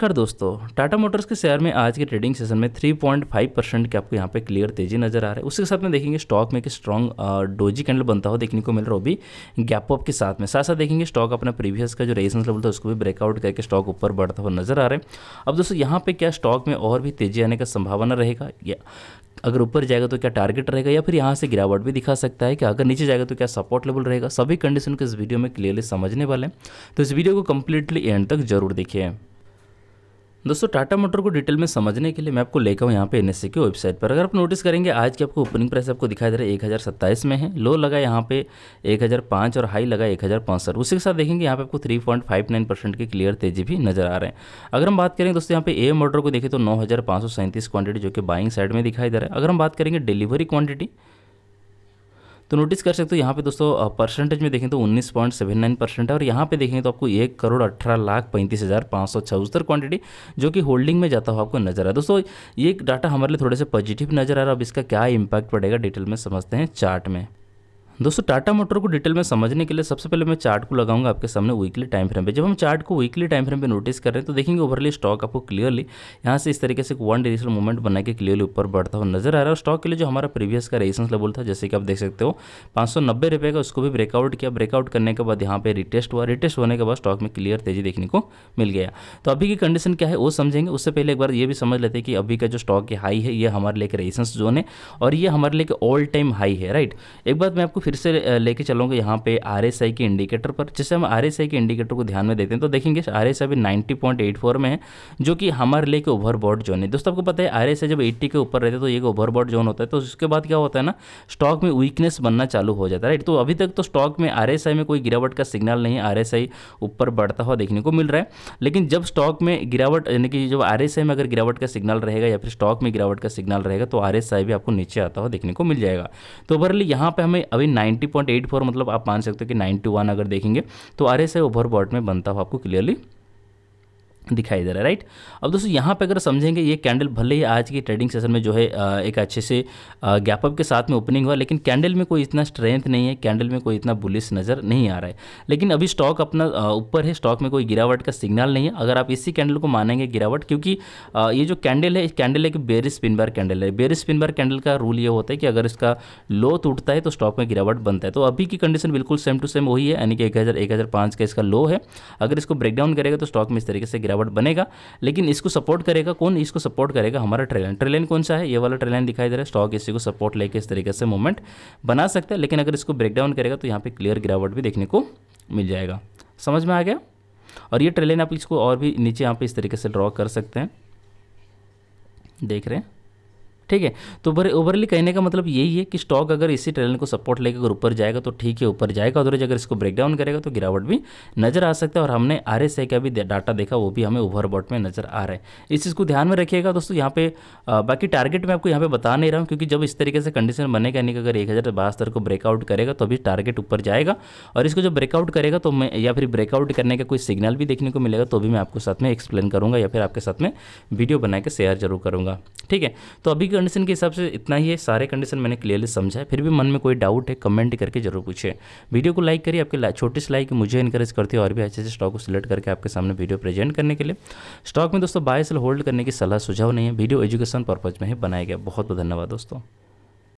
नमस्कार दोस्तों टाटा मोटर्स के शेयर में आज के ट्रेडिंग सेशन में 3.5 परसेंट की आपको यहाँ पे क्लियर तेजी नजर आ रहा है उसके साथ में देखेंगे स्टॉक में एक स्ट्रॉन्ग डोजी कैंडल बनता हुआ देखने को मिल रहा है वो भी गैप अप के साथ में साथ साथ देखेंगे स्टॉक अपना प्रीवियस का जो रेजेंस लेवल था उसको भी ब्रेकआउट करके स्टॉक ऊपर बढ़ता हुआ नजर आ रहा है अब दोस्तों यहाँ पर क्या स्टॉक में और भी तेजी आने का संभावना रहेगा या अगर ऊपर जाएगा तो क्या टारगेट रहेगा या फिर यहाँ से गिरावट भी दिखा सकता है कि अगर नीचे जाएगा तो क्या सपोर्ट लेवल रहेगा सभी कंडीशन को इस वीडियो में क्लियरली समझने वाले हैं तो इस वीडियो को कम्प्लीटली एंड तक जरूर देखिए दोस्तों टाटा मोटर को डिटेल में समझने के लिए मैं आपको लेकर हूँ यहाँ पे एन की वेबसाइट पर अगर आप नोटिस करेंगे आज की आपको ओपनिंग प्राइस आपको दिखाई दे रहा है एक हज़ार सत्ताईस में है लो लगा यहाँ पे एक हज़ार पाँच और हाई लगा एक हज़ार पैंसठ उसी के साथ देखेंगे यहाँ पे आपको three point five nine percent की क्लियर तेजी भी नजर आ रहे हैं अगर हम बात करेंगे दोस्तों यहाँ पे ए मोटर को देखें तो नौ हज़ार पाँच सौ सैंतीस क्वांटिटी जो कि बाइंग साइड में दिखाई दे रहा है अगर हम बात करेंगे डिलीवरी क्वांटिटी तो नोटिस कर सकते हो यहाँ पे दोस्तों परसेंटेज में देखें तो उन्नीस पॉइंट सेवन नाइन परसेंट है और यहाँ पे देखें तो आपको एक करोड़ अठारह लाख पैंतीस हज़ार पाँच सौ छहत्तर क्वांटिटी जो कि होल्डिंग में जाता हुआ आपको नजर आया दोस्तों ये डाटा हमारे लिए थोड़े से पॉजिटिव नजर आ रहा है अब इसका क्या इम्पैक्ट पड़ेगा डिटेल में समझते हैं चार्ट में दोस्तों टाटा मोटर को डिटेल में समझने के लिए सबसे पहले मैं चार्ट को लगाऊंगा आपके सामने वीकली टाइम फ्रेम पे जब हम चार्ट को वीकली टाइम फ्रेम पे नोटिस कर रहे हैं तो देखेंगे ओवरली स्टॉक आपको क्लियरली यहाँ से इस तरीके से वन डिजिटल मूवमेंट बना के क्लियरली ऊपर बढ़ता हुआ नजर आ रहा है स्टॉक के लिए जो हमारा प्रीवियस का रेसेंस लेवल था जैसे कि आप देख सकते हो पाँच का उसको भी ब्रेकआउट किया ब्रेकआउट करने के बाद यहाँ पर रिटेस्ट हुआ रिटेस्ट होने के बाद स्टॉक में क्लियर तेजी देखने को मिल गया तो अभी की कंडीशन क्या है वो समझेंगे उससे पहले एक बार ये भी समझ लेते हैं कि अभी का जो स्टॉक की हाई है ये हमारे लिए रेसेंस जोन है और ये हमारे लिए ऑल टाइम हाई है राइट एक बात मैं आपको फिर से लेके चलूँगा यहाँ पे आर एस आई के इंडिकेटर पर जैसे हम आर एस आई के इंडिकेटर को ध्यान में देते हैं तो देखेंगे आर एस आई अभी नाइन्टी पॉइंट एट फोर में है जो कि हमारे लिए ओवर बॉड जोन है दोस्तों आपको पता है आर एस आई जब एट्टी के ऊपर रहते तो एक ओवर बॉड जोन होता है तो उसके बाद क्या होता है ना स्टॉक में वीकनेस बनना चालू हो जाता है राइट तो अभी तक तो स्टॉक में आर एस आई में कोई गिरावट का सिग्नल नहीं आर एस आई ऊपर बढ़ता हुआ देखने को मिल रहा है लेकिन जब स्टॉक में गिरावट यानी कि जब आर एस आई में अगर गिरावट का सिग्नल रहेगा या फिर स्टॉक में गिरावट का सिग्नल रहेगा तो आर एस आई भी आपको नीचे आता हुआ देखने को मिल जाएगा तो ओवरली यहाँ पर हमें अभी 90.84 मतलब आप मान सकते हो कि 91 अगर देखेंगे तो आर एस आई ओवरबॉट में बनता हुआ आपको क्लियरली दिखाई दे रहा है राइट अब दोस्तों यहाँ पे अगर समझेंगे ये कैंडल भले ही आज के ट्रेडिंग सेशन में जो है एक अच्छे से गैपअप के साथ में ओपनिंग हुआ लेकिन कैंडल में कोई इतना स्ट्रेंथ नहीं है कैंडल में कोई इतना बुलिस नज़र नहीं आ रहा है लेकिन अभी स्टॉक अपना ऊपर है स्टॉक में कोई गिरावट का सिग्नल नहीं है अगर आप इसी कैंडल को मानेंगे गिरावट क्योंकि ये जो कैंडल है कैंडल एक बेरिस पिन बार कैंडल है बेरिस पिन बार कैंडल का रूल ये होता है कि अगर इसका लो टूटता है तो स्टॉक में गिरावट बनता है तो अभी की कंडीशन बिल्कुल सेम टू सेम वही है यानी कि एक हज़ार का इसका लो है अगर इसको ब्रेकडाउन करेगा तो स्टॉक में इस तरीके से गिरावट रुकावट बनेगा लेकिन इसको सपोर्ट करेगा कौन इसको सपोर्ट करेगा हमारा ट्रेलाइन ट्रेलाइन कौन सा है ये वाला ट्रेलाइन दिखाई दे रहा है स्टॉक इसी को सपोर्ट लेके इस तरीके से मूवमेंट बना सकता है लेकिन अगर इसको ब्रेकडाउन करेगा तो यहाँ पर क्लियर गिरावट भी देखने को मिल जाएगा समझ में आ गया और ये ट्रेलाइन आप इसको और भी नीचे यहाँ पर इस तरीके से ड्रॉ कर सकते हैं देख रहे हैं ठीक है तो ओवरली कहने का मतलब यही है कि स्टॉक अगर इसी ट्रेंड को सपोर्ट लेकर अगर ऊपर जाएगा तो ठीक है ऊपर जाएगा अदरवाइज अगर इसको ब्रेकडाउन करेगा तो गिरावट भी नजर आ सकता है और हमने आर का भी डाटा देखा वो भी हमें ओवरबॉट में नजर आ रहा है इस चीज़ को ध्यान में रखिएगा दोस्तों यहाँ पे बाकी टारगेट मैं आपको यहाँ पे बता नहीं रहा हूँ क्योंकि जब इस तरीके से कंडीशन बनेगा नहीं अगर एक हज़ार को ब्रेकआउट करेगा तो अभी टारगेट ऊपर जाएगा और इसको जब ब्रेकआउट करेगा तो मैं या फिर ब्रेकआउट करने का कोई सिग्नल भी देखने को मिलेगा तो भी मैं आपको साथ में एक्सप्लेन करूँगा या फिर आपके साथ में वीडियो बना के शेयर जरूर करूँगा ठीक है तो अभी कंडीशन के हिसाब से इतना ही है सारे कंडीशन मैंने क्लियरली समझा है फिर भी मन में कोई डाउट है कमेंट करके जरूर पूछे वीडियो को लाइक करिए आपके छोटी सी लाइक मुझे इनकरेज करती है और भी अच्छे से स्टॉक को सिलेक्ट करके आपके सामने वीडियो प्रेजेंट करने के लिए स्टॉक में दोस्तों बाय सेल होल्ड करने की सलाह सुझाव नहीं है वीडियो एजुकेशन पर्पज में ही बनाया गया बहुत बहुत धन्यवाद दोस्तों